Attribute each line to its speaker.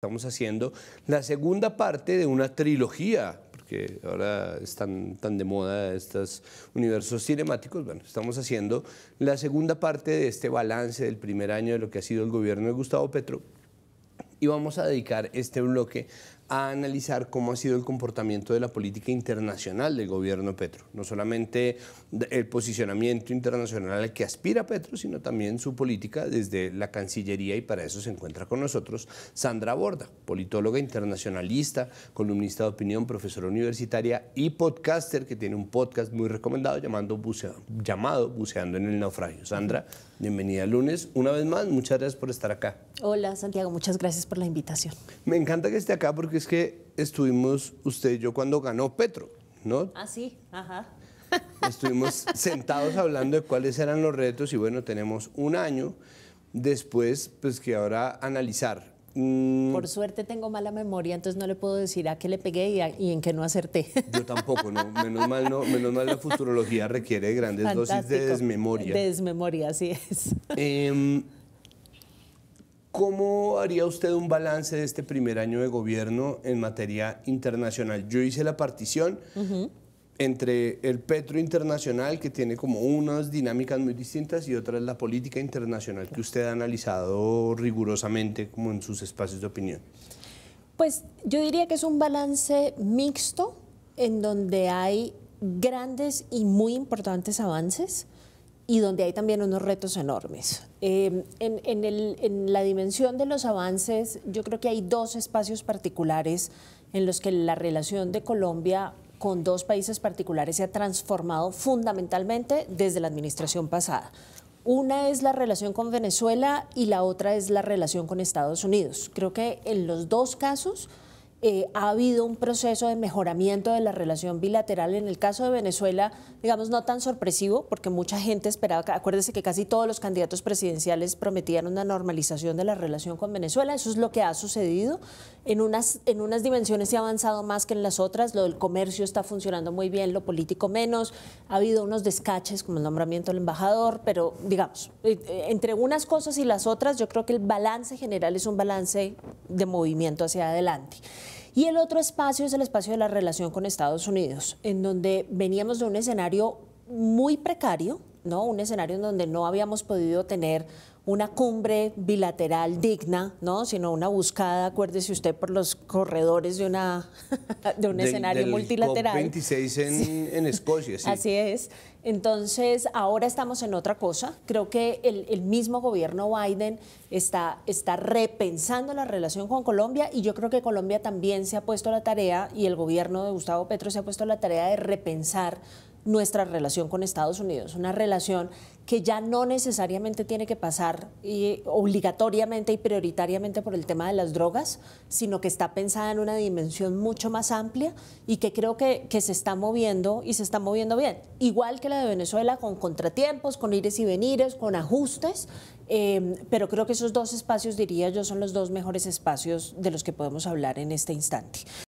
Speaker 1: Estamos haciendo la segunda parte de una trilogía, porque ahora están tan de moda estos universos cinemáticos. Bueno, estamos haciendo la segunda parte de este balance del primer año de lo que ha sido el gobierno de Gustavo Petro. Y vamos a dedicar este bloque a analizar cómo ha sido el comportamiento de la política internacional del gobierno Petro. No solamente el posicionamiento internacional al que aspira Petro, sino también su política desde la Cancillería y para eso se encuentra con nosotros Sandra Borda, politóloga internacionalista, columnista de opinión, profesora universitaria y podcaster que tiene un podcast muy recomendado llamando llamado Buceando en el Naufragio. Sandra, bienvenida lunes. Una vez más, muchas gracias por estar acá.
Speaker 2: Hola Santiago, muchas gracias por la invitación.
Speaker 1: Me encanta que esté acá porque es que estuvimos usted y yo cuando ganó Petro, ¿no?
Speaker 2: Ah, sí, ajá.
Speaker 1: Estuvimos sentados hablando de cuáles eran los retos y bueno, tenemos un año después, pues que ahora analizar. Mm. Por
Speaker 2: suerte tengo mala memoria, entonces no le puedo decir a qué le pegué y, en qué no acerté.
Speaker 1: Yo tampoco, no. Menos mal, menos mal la futurología requiere grandes dosis de desmemoria. De
Speaker 2: desmemoria, así
Speaker 1: es. Eh, ¿Cómo haría usted un balance de este primer año de gobierno en materia internacional? Yo hice la partición entre el Petro internacional, que tiene como unas dinámicas muy distintas, y otra es la política internacional que usted ha analizado rigurosamente como en sus espacios de opinión.
Speaker 2: Pues yo diría que es un balance mixto en donde hay grandes y muy importantes avances y donde hay también unos retos enormes. Em, en, en, el, en la dimensión de los avances, yo creo que hay dos espacios particulares en los que la relación de Colombia con dos países particulares se ha transformado fundamentalmente desde la administración pasada. Una es la relación con Venezuela y la otra es la relación con Estados Unidos. Creo que en los dos casos eh, ha habido un proceso de mejoramiento de la relación bilateral. En el caso de Venezuela, digamos, no tan sorpresivo, porque mucha gente esperaba, acuérdese que casi todos los candidatos presidenciales prometían una normalización de la relación con Venezuela. Eso es lo que ha sucedido. En unas, en unas dimensiones se ha avanzado más que en las otras. Lo del comercio está funcionando muy bien, lo político menos. Ha habido unos descaches, como el nombramiento del embajador, pero digamos, eh, eh, entre unas cosas y las otras, yo creo que el balance general es un balance de movimiento hacia adelante. Y el otro espacio es el espacio de la relación con Estados Unidos, en donde veníamos de un escenario muy precario, ¿no? Un escenario en donde no habíamos podido tener una cumbre bilateral digna, ¿no? sino una buscada, acuérdese usted, por los corredores de, una, de un escenario multilateral.
Speaker 1: 26 en, Escocia, sí. Así
Speaker 2: es. Entonces, ahora estamos en otra cosa. Creo que el, mismo gobierno Biden está, está repensando la relación con Colombia y yo creo que Colombia también se ha puesto la tarea y el gobierno de Gustavo Petro se ha puesto la tarea de repensar nuestra relación con Estados Unidos, una relación que ya no necesariamente tiene que pasar obligatoriamente y prioritariamente por el tema de las drogas, sino que está pensada en una dimensión mucho más amplia y que creo que, se está moviendo y se está moviendo bien. Igual que la de Venezuela, con contratiempos, con ires y venires, con ajustes, em, pero creo que esos dos espacios, diría yo, son los dos mejores espacios de los que podemos hablar en este instante.